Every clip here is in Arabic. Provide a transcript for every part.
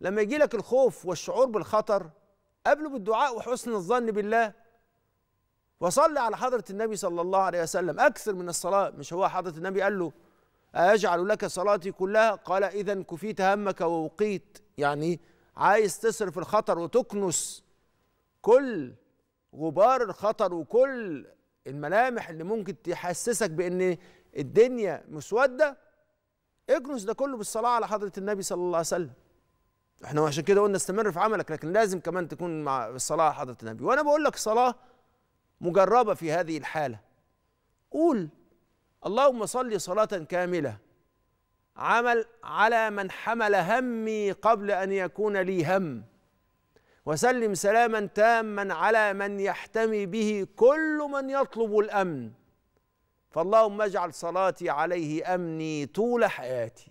لما يجي لك الخوف والشعور بالخطر قبله بالدعاء وحسن الظن بالله وصلي على حضرة النبي صلى الله عليه وسلم أكثر من الصلاة مش هو حضرة النبي قال له أجعل لك صلاتي كلها قال إذا كفيت همك ووقيت يعني عايز تصرف الخطر وتكنس كل غبار الخطر وكل الملامح اللي ممكن تحسسك بأن الدنيا مسودة اكنس ده كله بالصلاة على حضرة النبي صلى الله عليه وسلم احنا عشان كده قلنا استمر في عملك لكن لازم كمان تكون مع الصلاه حضره النبي وانا بقول لك صلاه مجربه في هذه الحاله قول اللهم صل صلاه كامله عمل على من حمل همي قبل ان يكون لي هم وسلم سلاما تاما على من يحتمي به كل من يطلب الامن فاللهم اجعل صلاتي عليه امني طول حياتي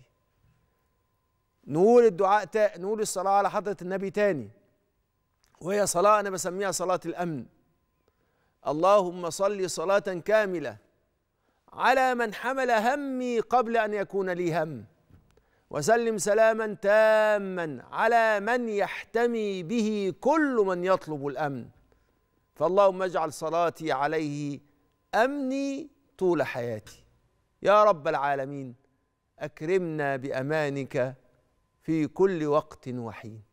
نقول الدعاء تا نقول الصلاة على حضرة النبي تاني وهي صلاة أنا بسميها صلاة الأمن اللهم صل صلاة كاملة على من حمل همي قبل أن يكون لي هم وسلم سلاما تاما على من يحتمي به كل من يطلب الأمن فاللهم اجعل صلاتي عليه أمني طول حياتي يا رب العالمين أكرمنا بأمانك في كل وقت وحين